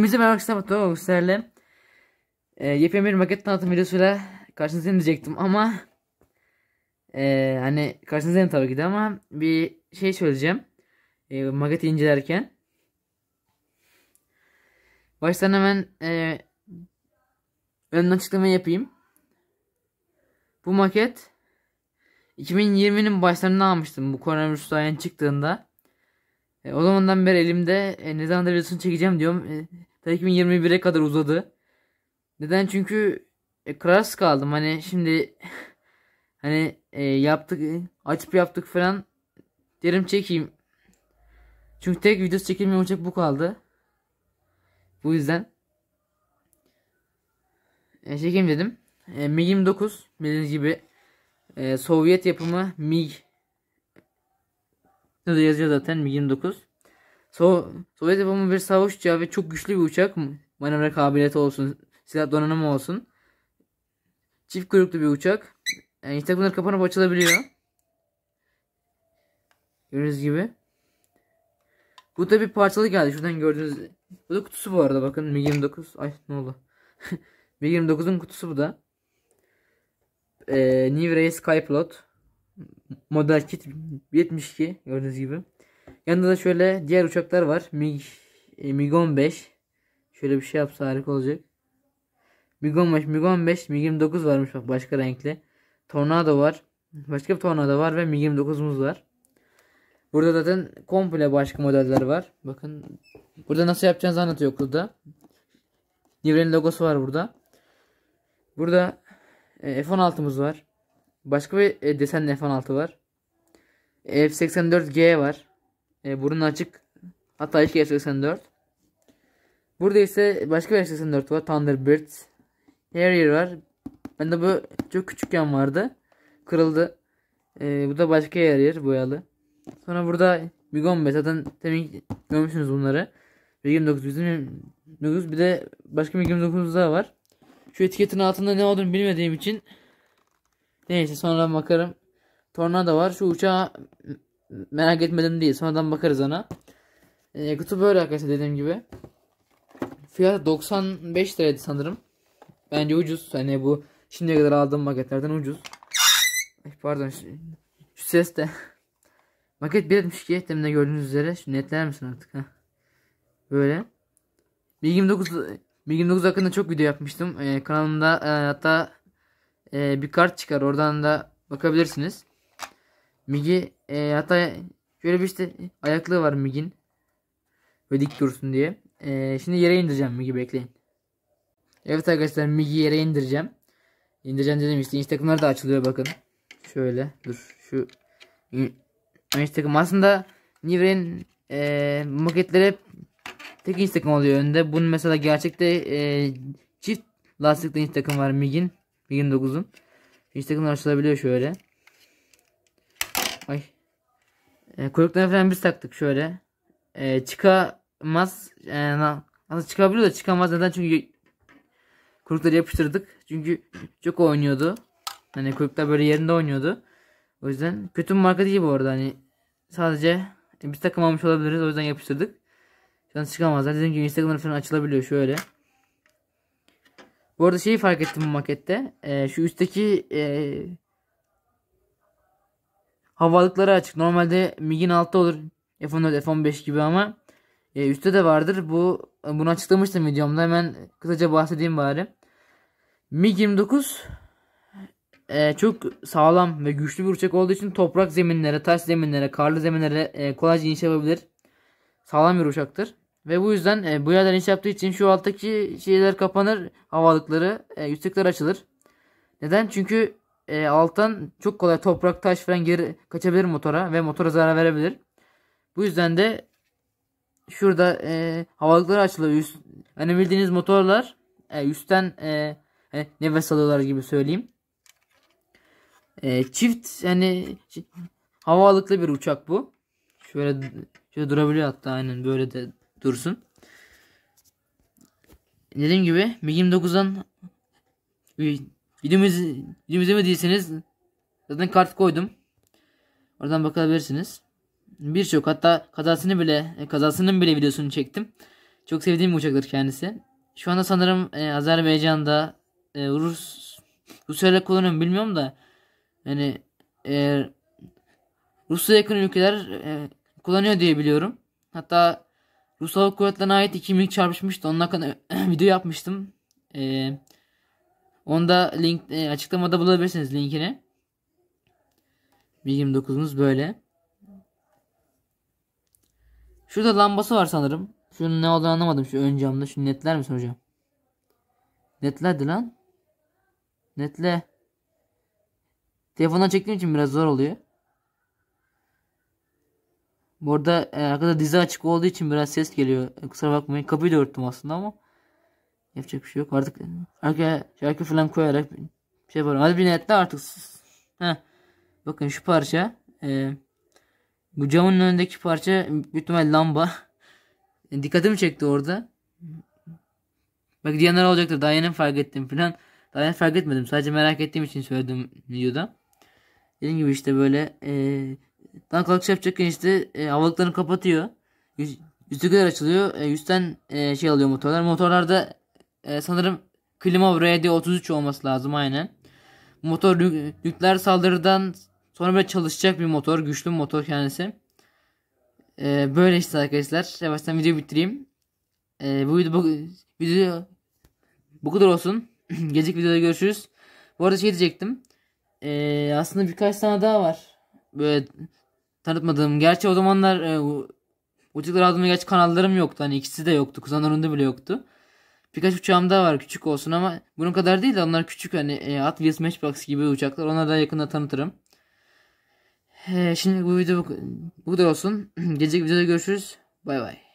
Hepinize merhaba arkadaşlar. Gösterelim. Ee, yepyeni bir maket tanıtım videosuyla karşınızdayım diyecektim ama e, hani karşınızdayım tabii ki de ama bir şey söyleyeceğim. E, maketi incelerken. Baştan hemen e, ee, ön açıklama yapayım. Bu maket 2020'nin başlarında almıştım bu koronavirüs dayan çıktığında. E, o zamandan beri elimde e, ne zaman da videosunu çekeceğim diyorum. E, Ta 2021'e kadar uzadı. Neden? Çünkü e, kararsız kaldım. Hani şimdi hani e, yaptık açıp yaptık falan derim çekeyim. Çünkü tek videosu çekilmiyor olacak bu kaldı. Bu yüzden e, çekeyim dedim. E, MiG-29 bildiğiniz gibi e, Sovyet yapımı MiG. Ne de yazıyor zaten MiG-29. So Sovyet yapımı bir savaş uçağı ve çok güçlü bir uçak manevra kabiliyeti olsun, silah donanımı olsun. Çift kuyruklu bir uçak. Yani işte bunlar kapanıp açılabiliyor. Gördüğünüz gibi. Bu da bir parçalı geldi. Şuradan gördüğünüz. Bu da kutusu bu arada bakın. MiG-29. Ay ne oldu? MiG-29'un kutusu bu da. Ee, New Ray Skypilot. Model kit 72 gördüğünüz gibi. Yanında da şöyle diğer uçaklar var. MiG, e, MiG 15. Şöyle bir şey yapsa harika olacak. MiG 15, MiG 15, MiG 29 varmış bak başka renkli. Tornado var. Başka bir tornado var ve MiG 29'umuz var. Burada zaten komple başka modeller var. Bakın burada nasıl yapacağınızı anlatıyor okulda. Nivre'nin logosu var burada. Burada e, F-16'mız var. Başka bir e, desenli F-16 var. F-84G var. E, burun açık. Hatta ilk F84. Burada ise başka bir F84 var. Thunderbird. Harrier var. Bende bu çok küçükken vardı. Kırıldı. E, bu da başka Harrier boyalı. Sonra burada MiG zaten temin görmüşsünüz bunları. MiG 29 9 bir de başka MiG 29 daha var. Şu etiketin altında ne olduğunu bilmediğim için neyse sonra bakarım. Tornado var. Şu uçağa merak etmeden değil. Sonradan bakarız ona. E, kutu böyle arkadaşlar dediğim gibi. Fiyat 95 liraydı sanırım. Bence ucuz. Hani bu şimdiye kadar aldığım maketlerden ucuz. Ay, pardon. Şu, şu ses de. Maket 1.72 ekleminde gördüğünüz üzere. Şu netler misin artık? ha? Böyle. Bilgim 9, Bilgim 9 hakkında çok video yapmıştım. Ee, kanalımda e, hatta e, bir kart çıkar. Oradan da bakabilirsiniz. Migi e, hatta şöyle bir işte ayaklığı var Mig'in. ve dik dursun diye. E, şimdi yere indireceğim Migi bekleyin. Evet arkadaşlar Migi yere indireceğim. İndireceğim dedim işte Instagram'lar da açılıyor bakın. Şöyle dur şu Instagram aslında Nivre'nin e, maketleri tek Instagram oluyor önde. Bunun mesela gerçekte e, çift lastikli Instagram var Mig'in. Mig'in 9'un. Instagram açılabiliyor şöyle. E, kuyruklarına falan bir taktık şöyle. E, çıkamaz. E, aslında çıkabiliyor da çıkamaz. Neden? Çünkü kuyrukları yapıştırdık. Çünkü çok oynuyordu. Hani kuyruklar böyle yerinde oynuyordu. O yüzden kötü bir marka değil bu arada. Hani sadece e, bir takım takamamış olabiliriz. O yüzden yapıştırdık. Şu an çıkamazlar. Dediğim gibi Instagram'da falan açılabiliyor şöyle. Bu arada şeyi fark ettim bu makette. E, şu üstteki e, Havalıkları açık. Normalde MiG'in altta olur. F14, F15 gibi ama e, üstte de vardır. Bu bunu açıklamıştım videomda. Hemen kısaca bahsedeyim bari. MiG 29 e, çok sağlam ve güçlü bir uçak olduğu için toprak zeminlere, taş zeminlere, karlı zeminlere e, kolayca inşa yapabilir. Sağlam bir uçaktır. Ve bu yüzden e, bu yerden inşa yaptığı için şu alttaki şeyler kapanır, havalıkları, e, yüksekler açılır. Neden? Çünkü e, alttan çok kolay toprak, taş falan geri kaçabilir motora ve motora zarar verebilir. Bu yüzden de şurada e, havalıkları açılıyor. Üst, hani bildiğiniz motorlar e, üstten e, e, nefes alıyorlar gibi söyleyeyim. E, çift hani havalıklı bir uçak bu. Şöyle şöyle durabiliyor hatta aynen böyle de dursun. Dediğim gibi MiG-29'dan Videomuz, videomuzu izlemediyseniz zaten kart koydum. Oradan bakabilirsiniz. Birçok hatta kazasını bile e, kazasının bile videosunu çektim. Çok sevdiğim bir uçaktır kendisi. Şu anda sanırım e, Azerbaycan'da e, Rus Rusya'yla kullanıyorum bilmiyorum da yani e, Rusya yakın ülkeler e, kullanıyor diye biliyorum. Hatta Rus Hava Kuvvetleri'ne ait iki milik çarpışmıştı. Onun hakkında video yapmıştım. Eee onu da link e, açıklamada bulabilirsiniz linkini. 1.29'umuz böyle. Şurada lambası var sanırım. Şunun ne olduğunu anlamadım. Şu ön camda. Şunu netler mi hocam? Netlerdi lan. Netle. Telefondan çektiğim için biraz zor oluyor. Burada e, arkada dizi açık olduğu için biraz ses geliyor. E, kusura bakmayın. Kapıyı da örttüm aslında ama. Yapacak bir şey yok. Artık şarkı, şarkı falan koyarak bir şey var. Hadi bir netle artık. Heh. Bakın şu parça. E, bu camın önündeki parça büyük ihtimal lamba. E, dikkatimi çekti orada. Bak diyenler olacaktır. Daha yeni fark ettim falan. Daha yeni fark etmedim. Sadece merak ettiğim için söyledim videoda. Dediğim gibi işte böyle e, tam kalkış yapacakken işte e, havalıklarını kapatıyor. Yüz, yüzlükler açılıyor. E, yüzden e, şey alıyor motorlar. Motorlarda e, sanırım Klimov RD33 olması lazım aynen. Motor nükleer saldırıdan sonra böyle çalışacak bir motor. Güçlü bir motor kendisi. E, böyle işte arkadaşlar. Yavaştan videoyu bitireyim. E, bu video bu, video bu kadar olsun. Gelecek videoda görüşürüz. Bu arada şey diyecektim. E, aslında birkaç tane daha var. Böyle tanıtmadığım. Gerçi o zamanlar e, Uçuklar adımda gerçi kanallarım yoktu. Hani ikisi de yoktu. Kuzanlarında bile yoktu. Birkaç uçağım daha var küçük olsun ama bunun kadar değil de onlar küçük hani e, Atlas Matchbox gibi uçaklar. Onları daha yakında tanıtırım. E, şimdi bu video bu, bu kadar olsun. Gelecek videoda görüşürüz. Bay bay.